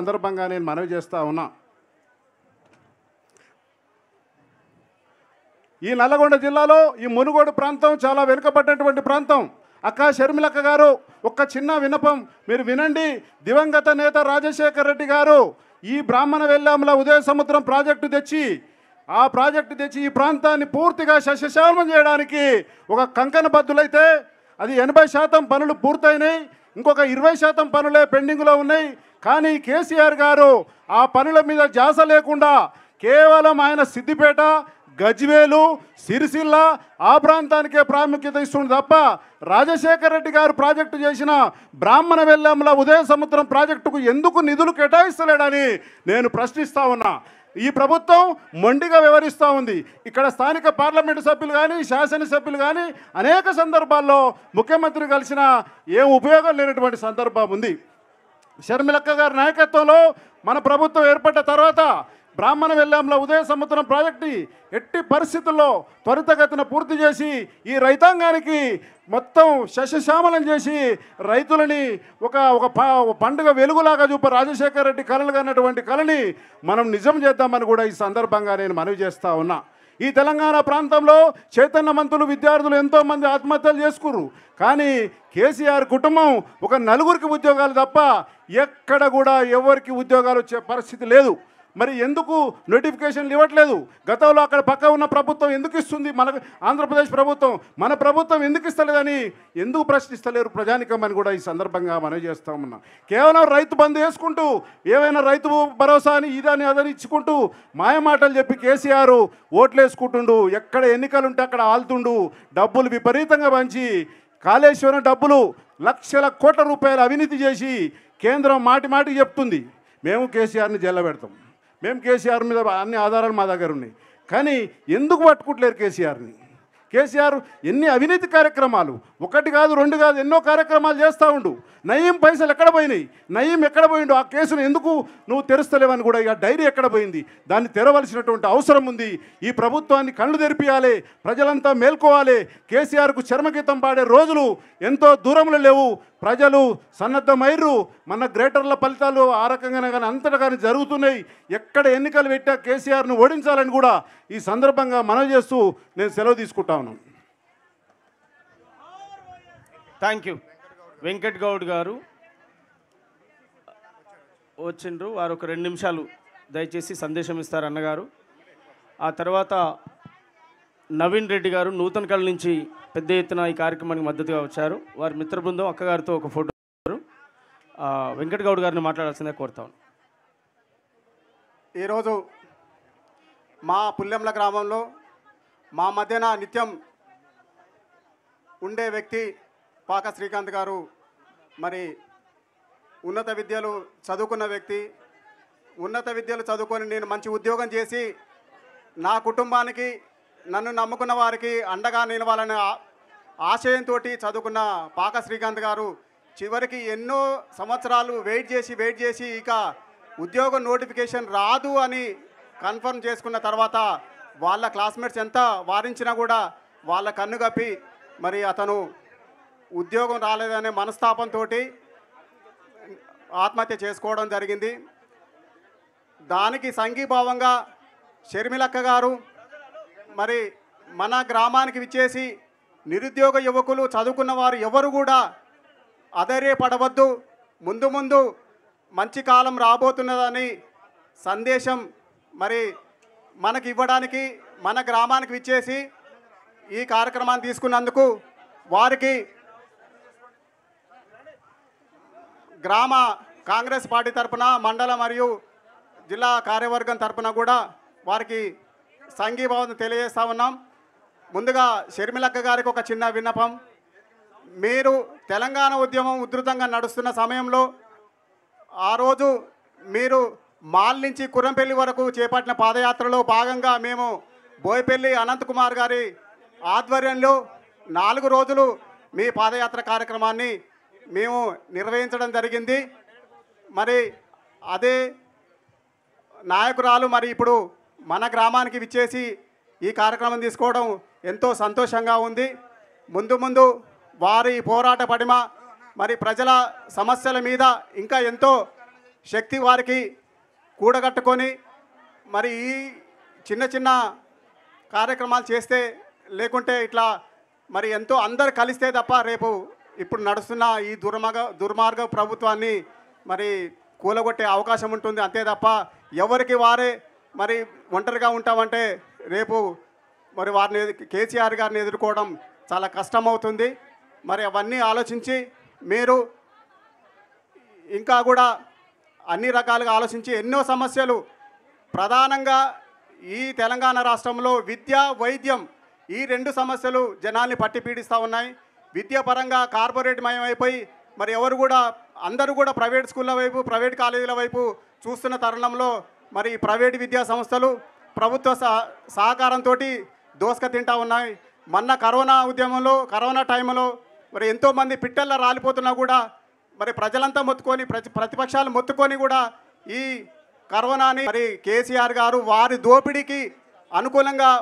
సందర్భంగా నేను మనవి చేస్తూ ఉన్నా ఈ నల్లగొండ జిల్లాలో ఈ మునుగోడు ప్రాంతం చాలా వెనుకబడినటువంటి ప్రాంతం అక్క షర్మిలక్క గారు ఒక్క చిన్న వినపం మీరు వినండి దివంగత నేత రాజశేఖర్ రెడ్డి గారు ఈ బ్రాహ్మణ వెళ్ళాముల ఉదయ సముద్రం ప్రాజెక్టు తెచ్చి ఆ ప్రాజెక్టు తెచ్చి ఈ ప్రాంతాన్ని పూర్తిగా శశశామం చేయడానికి ఒక కంకణ బద్దులైతే అది ఎనభై శాతం పనులు పూర్తయినాయి ఇంకొక ఇరవై శాతం పనులే పెండింగ్లో ఉన్నాయి కానీ కేసీఆర్ గారు ఆ పనుల మీద జాస లేకుండా కేవలం ఆయన సిద్దిపేట గజ్వేలు సిరిసిల్ల ఆ ప్రాంతానికే ప్రాముఖ్యత ఇస్తుంది తప్ప రాజశేఖర రెడ్డి గారు ప్రాజెక్టు చేసిన బ్రాహ్మణ వెల్లంల ఉదయ సముద్రం ప్రాజెక్టుకు ఎందుకు నిధులు కేటాయిస్తలేడని నేను ప్రశ్నిస్తా ఉన్నా ఈ ప్రభుత్వం మొండిగా వ్యవహరిస్తూ ఉంది ఇక్కడ స్థానిక పార్లమెంటు సభ్యులు కానీ శాసనసభ్యులు కానీ అనేక సందర్భాల్లో ముఖ్యమంత్రి కలిసిన ఏం ఉపయోగం లేనటువంటి సందర్భం ఉంది షర్మిలక్క గారి నాయకత్వంలో మన ప్రభుత్వం ఏర్పడ్డ తర్వాత బ్రాహ్మణ వెల్లంలో ఉదయ సముద్రం ప్రాజెక్టు ఎట్టి పరిస్థితుల్లో త్వరితగతిన పూర్తి చేసి ఈ రైతాంగానికి మొత్తం శశశ్యామలం చేసి రైతులని ఒక ఒక పండుగ వెలుగులాగా చూప రాజశేఖర రెడ్డి కళలు అన్నటువంటి కళని మనం నిజం చేద్దామని కూడా ఈ సందర్భంగా నేను మనవి చేస్తూ ఉన్నా ఈ తెలంగాణ ప్రాంతంలో చైతన్యవంతులు విద్యార్థులు ఎంతోమంది ఆత్మహత్యలు చేసుకుర్రు కానీ కేసీఆర్ కుటుంబం ఒక నలుగురికి ఉద్యోగాలు తప్ప ఎక్కడ కూడా ఎవరికి ఉద్యోగాలు వచ్చే పరిస్థితి లేదు మరి ఎందుకు నోటిఫికేషన్లు ఇవ్వట్లేదు గతంలో అక్కడ పక్క ఉన్న ప్రభుత్వం ఎందుకు ఇస్తుంది మన ఆంధ్రప్రదేశ్ ప్రభుత్వం మన ప్రభుత్వం ఎందుకు ఇస్తలేదని ఎందుకు ప్రశ్నిస్తలేరు ప్రజానికం అని కూడా ఈ సందర్భంగా మనం చేస్తా ఉన్నాం కేవలం రైతు బంధు వేసుకుంటూ ఏవైనా రైతు భరోసా అని ఇదని అదని ఇచ్చుకుంటూ మాయమాటలు చెప్పి కేసీఆర్ ఓట్లు వేసుకుంటుండు ఎక్కడ ఎన్నికలుంటే అక్కడ ఆల్తుండు డబ్బులు విపరీతంగా పంచి కాళేశ్వరం డబ్బులు లక్షల కోట్ల రూపాయలు అవినీతి చేసి కేంద్రం మాటి మాటికి చెప్తుంది మేము కేసీఆర్ని జల్ల పెడతాం మేము కేసీఆర్ మీద అన్ని ఆధారాలు మా దగ్గర ఉన్నాయి కానీ ఎందుకు పట్టుకుంటలేరు కేసీఆర్ని కేసీఆర్ ఎన్ని అవినీతి కార్యక్రమాలు ఒకటి కాదు రెండు కాదు ఎన్నో కార్యక్రమాలు చేస్తూ ఉండు నయీం పైసలు ఎక్కడ పోయినాయి నయీం ఎక్కడ పోయిండు ఆ కేసును ఎందుకు నువ్వు తెరుస్తలేవని కూడా ఇక డైరీ ఎక్కడ పోయింది దాన్ని తెరవలసినటువంటి అవసరం ఉంది ఈ ప్రభుత్వాన్ని కళ్ళు తెరిపియాలి ప్రజలంతా మేల్కోవాలి కేసీఆర్కు చర్మగీతం పాడే రోజులు ఎంతో దూరంలో లేవు ప్రజలు సన్నద్ధమైర్రు మన గ్రేటర్ల ఫలితాలు ఆ రకంగానే కానీ అంతటా కానీ జరుగుతున్నాయి ఎక్కడ ఎన్నికలు పెట్టా కేసీఆర్ను ఓడించాలని కూడా ఈ సందర్భంగా మనవి చేస్తూ నేను సెలవు తీసుకుంటా ఉన్నాను థ్యాంక్ యూ వెంకట్ గౌడ్ గారు వచ్చిండ్రు వారు ఒక రెండు నిమిషాలు దయచేసి సందేశం ఇస్తారు అన్నగారు ఆ తర్వాత నవీన్ రెడ్డి గారు నూతన కళ నుంచి పెద్ద ఎత్తున ఈ కార్యక్రమానికి మద్దతుగా వచ్చారు వారి మిత్ర బృందం అక్కగారితో ఒక ఫోటో వెంకట గౌడ్ గారిని మాట్లాడాల్సిందే కోరుతాను ఈరోజు మా పుల్లెంల గ్రామంలో మా మధ్యన నిత్యం ఉండే వ్యక్తి పాక శ్రీకాంత్ గారు మరి ఉన్నత విద్యలు చదువుకున్న వ్యక్తి ఉన్నత విద్యలు చదువుకొని నేను మంచి ఉద్యోగం చేసి నా కుటుంబానికి నన్ను నమ్ముకున్న వారికి అండగా నిలవాలని ఆశయంతో చదువుకున్న పాక శ్రీకాంత్ గారు చివరికి ఎన్నో సంవత్సరాలు వెయిట్ చేసి వెయిట్ చేసి ఇక ఉద్యోగ నోటిఫికేషన్ రాదు అని కన్ఫర్మ్ చేసుకున్న తర్వాత వాళ్ళ క్లాస్మేట్స్ ఎంత వారించినా కూడా వాళ్ళ కన్ను కప్పి మరి అతను ఉద్యోగం రాలేదనే మనస్తాపంతో ఆత్మహత్య చేసుకోవడం జరిగింది దానికి సంఘీభావంగా షర్మిలక్క గారు మరి మన గ్రామానికి విచ్చేసి నిరుద్యోగ యువకులు చదువుకున్న వారు ఎవరు కూడా అధైర్యపడవద్దు ముందు ముందు మంచి కాలం రాబోతున్నదని సందేశం మరి మనకి ఇవ్వడానికి మన గ్రామానికి విచ్చేసి ఈ కార్యక్రమాన్ని తీసుకున్నందుకు వారికి గ్రామ కాంగ్రెస్ పార్టీ తరఫున మండల మరియు జిల్లా కార్యవర్గం తరఫున కూడా వారికి సంఘీభావం తెలియజేస్తా ఉన్నాం ముందుగా షర్మిలక్క గారికి ఒక చిన్న విన్నపం మీరు తెలంగాణ ఉద్యమం ఉధృతంగా నడుస్తున్న సమయంలో ఆ రోజు మీరు మాల్ నుంచి కురంపల్లి వరకు చేపట్టిన పాదయాత్రలో భాగంగా మేము బోయపల్లి అనంత్ కుమార్ గారి ఆధ్వర్యంలో నాలుగు రోజులు మీ పాదయాత్ర కార్యక్రమాన్ని మేము నిర్వహించడం జరిగింది మరి అదే నాయకురాలు మరి ఇప్పుడు మన గ్రామానికి విచ్చేసి ఈ కార్యక్రమం తీసుకోవడం ఎంతో సంతోషంగా ఉంది ముందు ముందు వారి పోరాట పడిమ మరి ప్రజల సమస్యల మీద ఇంకా ఎంతో శక్తి వారికి కూడగట్టుకొని మరి ఈ చిన్న చిన్న కార్యక్రమాలు చేస్తే లేకుంటే ఇట్లా మరి ఎంతో అందరు కలిస్తే తప్ప రేపు ఇప్పుడు నడుస్తున్న ఈ దుర్మార్గ దుర్మార్గ ప్రభుత్వాన్ని మరి కూలగొట్టే అవకాశం ఉంటుంది అంతే తప్ప ఎవరికి వారే మరి ఒంటరిగా ఉంటామంటే రేపు మరి వారిని కేసీఆర్ గారిని ఎదుర్కోవడం చాలా కష్టమవుతుంది మరి అవన్నీ ఆలోచించి మీరు ఇంకా కూడా అన్ని రకాలుగా ఆలోచించి ఎన్నో సమస్యలు ప్రధానంగా ఈ తెలంగాణ రాష్ట్రంలో విద్య వైద్యం ఈ రెండు సమస్యలు జనాన్ని పట్టి పీడిస్తూ ఉన్నాయి విద్యాపరంగా కార్పొరేట్ మయమైపోయి మరి ఎవరు కూడా అందరూ కూడా ప్రైవేట్ స్కూళ్ళ వైపు ప్రైవేట్ కాలేజీల వైపు చూస్తున్న తరుణంలో మరి ప్రైవేటు విద్యా సంస్థలు ప్రభుత్వ సహకారంతో దోసక తింటా ఉన్నాయి మొన్న కరోనా ఉద్యమంలో కరోనా టైంలో మరి ఎంతోమంది పిట్టల్లో రాలిపోతున్నా కూడా మరి ప్రజలంతా మొత్తుకొని ప్రతిపక్షాలు మొత్తుకొని కూడా ఈ కరోనాని మరి కేసీఆర్ గారు వారి దోపిడీకి అనుకూలంగా